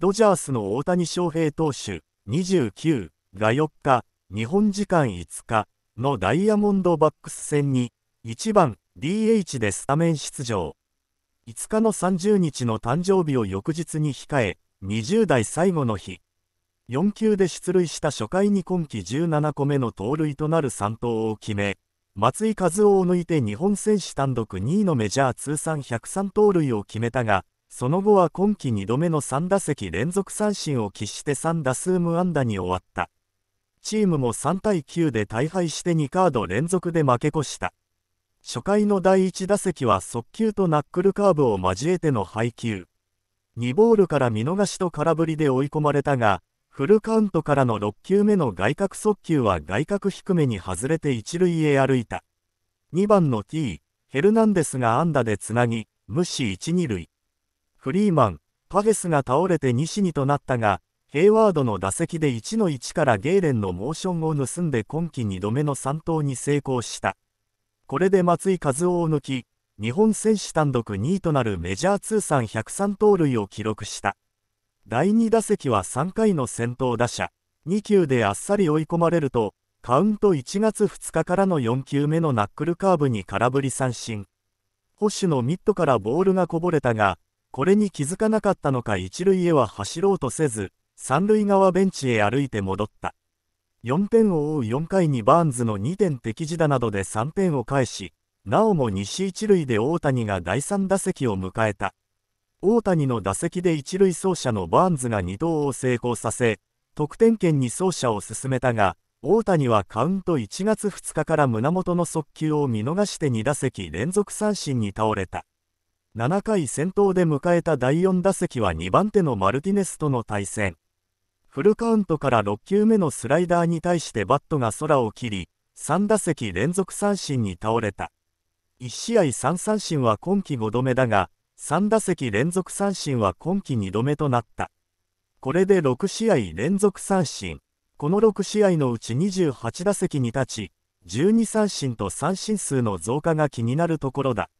ドジャースの大谷翔平投手29が4日、日本時間5日のダイヤモンドバックス戦に1番 DH でスタメン出場。5日の30日の誕生日を翌日に控え、20代最後の日。4球で出塁した初回に今季17個目の盗塁となる3投を決め、松井一夫を抜いて日本選手単独2位のメジャー通算103盗塁を決めたが、その後は今季2度目の3打席連続三振を喫して3打数無安打に終わった。チームも3対9で大敗して2カード連続で負け越した。初回の第1打席は速球とナックルカーブを交えての配球。2ボールから見逃しと空振りで追い込まれたが、フルカウントからの6球目の外角速球は外角低めに外れて一塁へ歩いた。2番の T、ヘルナンデスが安打でつなぎ、無視1、2塁。フリーマン、パフェスが倒れて西にとなったが、ヘイワードの打席で1の1からゲーレンのモーションを盗んで今季2度目の3投に成功した。これで松井和夫を抜き、日本選手単独2位となるメジャー通算103盗塁を記録した。第2打席は3回の先頭打者、2球であっさり追い込まれると、カウント1月2日からの4球目のナックルカーブに空振り三振。保守のミットからボールがこぼれたが、これに気づかなかったのか一塁へは走ろうとせず、三塁側ベンチへ歩いて戻った。4点を追う4回にバーンズの2点敵地打などで3点を返し、なおも西一塁で大谷が第3打席を迎えた。大谷の打席で一塁走者のバーンズが2投を成功させ、得点圏に走者を進めたが、大谷はカウント1月2日から胸元の速球を見逃して2打席連続三振に倒れた。7回先頭で迎えた第4打席は2番手のマルティネスとの対戦フルカウントから6球目のスライダーに対してバットが空を切り3打席連続三振に倒れた1試合3三振は今季5度目だが3打席連続三振は今季2度目となったこれで6試合連続三振この6試合のうち28打席に立ち12三振と三振数の増加が気になるところだ